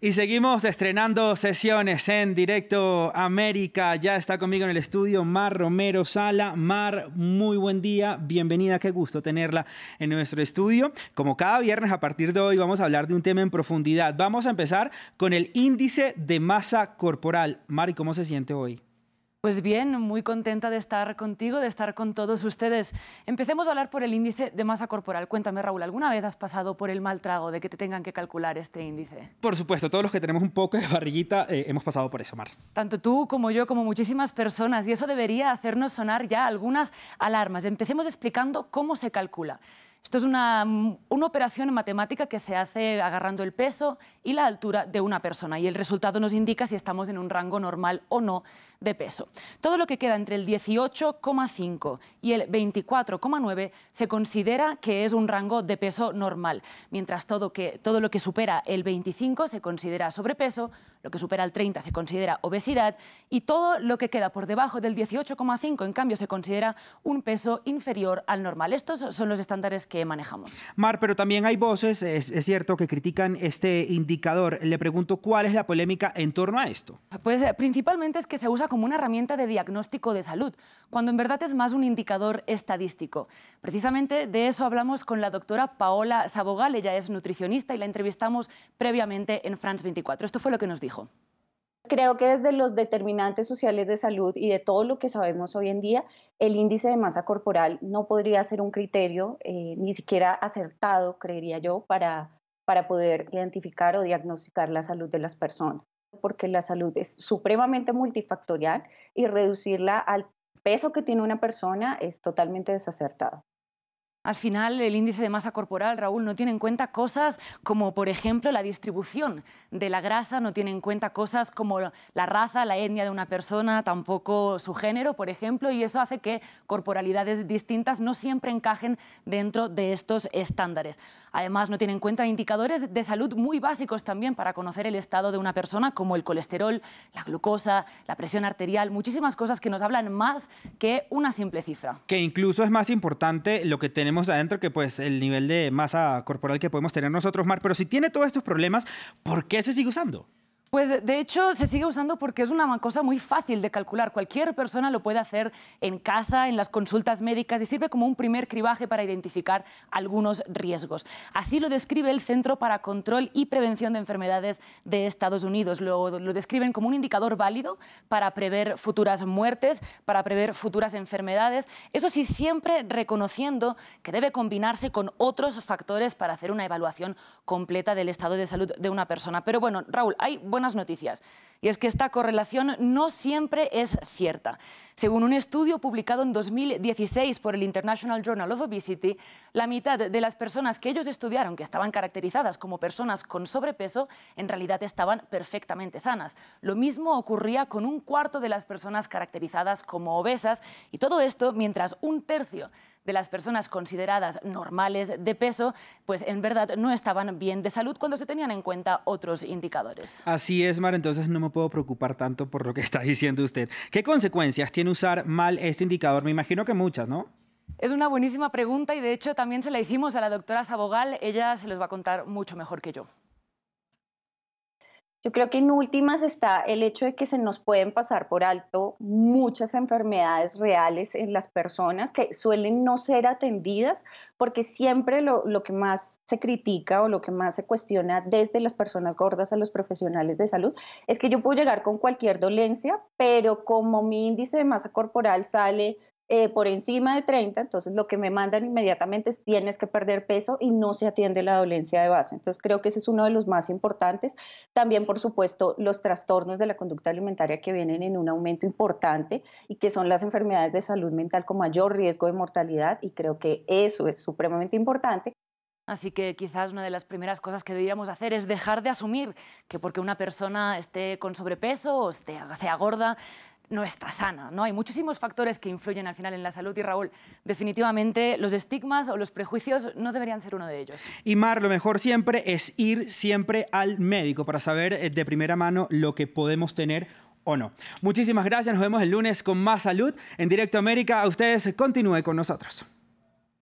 Y seguimos estrenando sesiones en directo América. Ya está conmigo en el estudio Mar Romero Sala. Mar, muy buen día, bienvenida, qué gusto tenerla en nuestro estudio. Como cada viernes a partir de hoy vamos a hablar de un tema en profundidad. Vamos a empezar con el índice de masa corporal. Mar, ¿y cómo se siente hoy? Pues bien, muy contenta de estar contigo, de estar con todos ustedes. Empecemos a hablar por el índice de masa corporal. Cuéntame, Raúl, ¿alguna vez has pasado por el mal trago de que te tengan que calcular este índice? Por supuesto, todos los que tenemos un poco de barriguita eh, hemos pasado por eso, Mar. Tanto tú como yo, como muchísimas personas, y eso debería hacernos sonar ya algunas alarmas. Empecemos explicando cómo se calcula. Esto es una, una, operación matemática que se hace agarrando el peso y la altura de una persona y el resultado nos indica si estamos en un rango normal o no de peso. Todo lo que queda entre el 18,5 y el 24,9 se considera que es un rango de peso normal, mientras todo, que, todo lo que supera el 25 se considera sobrepeso, lo que supera el 30 se considera obesidad y todo lo que queda por debajo del 18,5 en cambio se considera un peso inferior al normal. Estos son los estándares que manejamos. Mar, pero también hay voces, es, es cierto, que critican este indicador. Le pregunto cuál es la polémica en torno a esto. Pues eh, principalmente es que se usa como una herramienta de diagnóstico de salud, cuando en verdad es más un indicador estadístico. Precisamente de eso hablamos con la doctora Paola Sabogal, ella es nutricionista y la entrevistamos previamente en France 24. Esto fue lo que nos dijo. Creo que desde los determinantes sociales de salud y de todo lo que sabemos hoy en día, el índice de masa corporal no podría ser un criterio eh, ni siquiera acertado, creería yo, para, para poder identificar o diagnosticar la salud de las personas porque la salud es supremamente multifactorial y reducirla al peso que tiene una persona es totalmente desacertado al final el índice de masa corporal, Raúl, no tiene en cuenta cosas como, por ejemplo, la distribución de la grasa, no tiene en cuenta cosas como la raza, la etnia de una persona, tampoco su género, por ejemplo, y eso hace que corporalidades distintas no siempre encajen dentro de estos estándares. Además, no tiene en cuenta indicadores de salud muy básicos también para conocer el estado de una persona, como el colesterol, la glucosa, la presión arterial, muchísimas cosas que nos hablan más que una simple cifra. Que incluso es más importante lo que tenemos adentro, que pues el nivel de masa corporal que podemos tener nosotros, Mar, pero si tiene todos estos problemas, ¿por qué se sigue usando? Pues de hecho se sigue usando porque es una cosa muy fácil de calcular. Cualquier persona lo puede hacer en casa, en las consultas médicas y sirve como un primer cribaje para identificar algunos riesgos. Así lo describe el Centro para Control y Prevención de Enfermedades de Estados Unidos. Lo, lo describen como un indicador válido para prever futuras muertes, para prever futuras enfermedades. Eso sí, siempre reconociendo que debe combinarse con otros factores para hacer una evaluación completa del estado de salud de una persona. Pero bueno, Raúl, hay buenas noticias, y es que esta correlación no siempre es cierta. Según un estudio publicado en 2016 por el International Journal of Obesity, la mitad de las personas que ellos estudiaron, que estaban caracterizadas como personas con sobrepeso, en realidad estaban perfectamente sanas. Lo mismo ocurría con un cuarto de las personas caracterizadas como obesas, y todo esto mientras un tercio de las personas consideradas normales de peso, pues en verdad no estaban bien de salud cuando se tenían en cuenta otros indicadores. Así es, Mar, entonces no me puedo preocupar tanto por lo que está diciendo usted. ¿Qué consecuencias tiene usar mal este indicador? Me imagino que muchas, ¿no? Es una buenísima pregunta y de hecho también se la hicimos a la doctora Sabogal. Ella se los va a contar mucho mejor que yo. Yo creo que en últimas está el hecho de que se nos pueden pasar por alto muchas enfermedades reales en las personas que suelen no ser atendidas, porque siempre lo, que más se critica o lo que más se cuestiona desde las personas gordas a los profesionales de salud es que yo puedo llegar con cualquier dolencia, pero como mi índice de masa corporal sale eh, por encima de 30, entonces lo que me mandan inmediatamente es tienes que perder peso y no se atiende la dolencia de base. Entonces creo que ese es uno de los más importantes. También, por supuesto, los trastornos de la conducta alimentaria que vienen en un aumento importante y que son las enfermedades de salud mental con mayor riesgo de mortalidad y creo que eso es supremamente importante. Así que quizás una de las primeras cosas que deberíamos hacer es dejar de asumir que porque una persona esté con sobrepeso o esté, sea gorda, no está sana. ¿no? Hay muchísimos factores que influyen al final en la salud y Raúl, definitivamente los estigmas o los prejuicios no deberían ser uno de ellos. Y Mar, lo mejor siempre es ir siempre al médico para saber eh, de primera mano lo que podemos tener o no. Muchísimas gracias, nos vemos el lunes con más salud en Directo América. A ustedes continúe con nosotros.